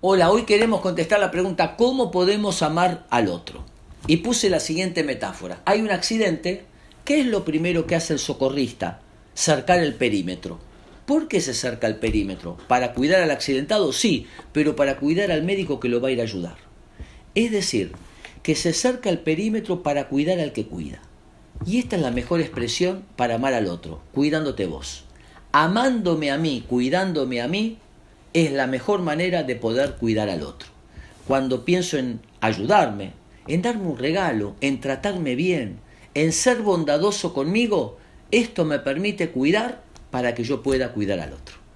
Hola, hoy queremos contestar la pregunta ¿cómo podemos amar al otro? Y puse la siguiente metáfora. Hay un accidente, ¿qué es lo primero que hace el socorrista? Cercar el perímetro. ¿Por qué se acerca el perímetro? ¿Para cuidar al accidentado? Sí, pero para cuidar al médico que lo va a ir a ayudar. Es decir, que se acerca el perímetro para cuidar al que cuida. Y esta es la mejor expresión para amar al otro, cuidándote vos. Amándome a mí, cuidándome a mí, es la mejor manera de poder cuidar al otro. Cuando pienso en ayudarme, en darme un regalo, en tratarme bien, en ser bondadoso conmigo, esto me permite cuidar para que yo pueda cuidar al otro.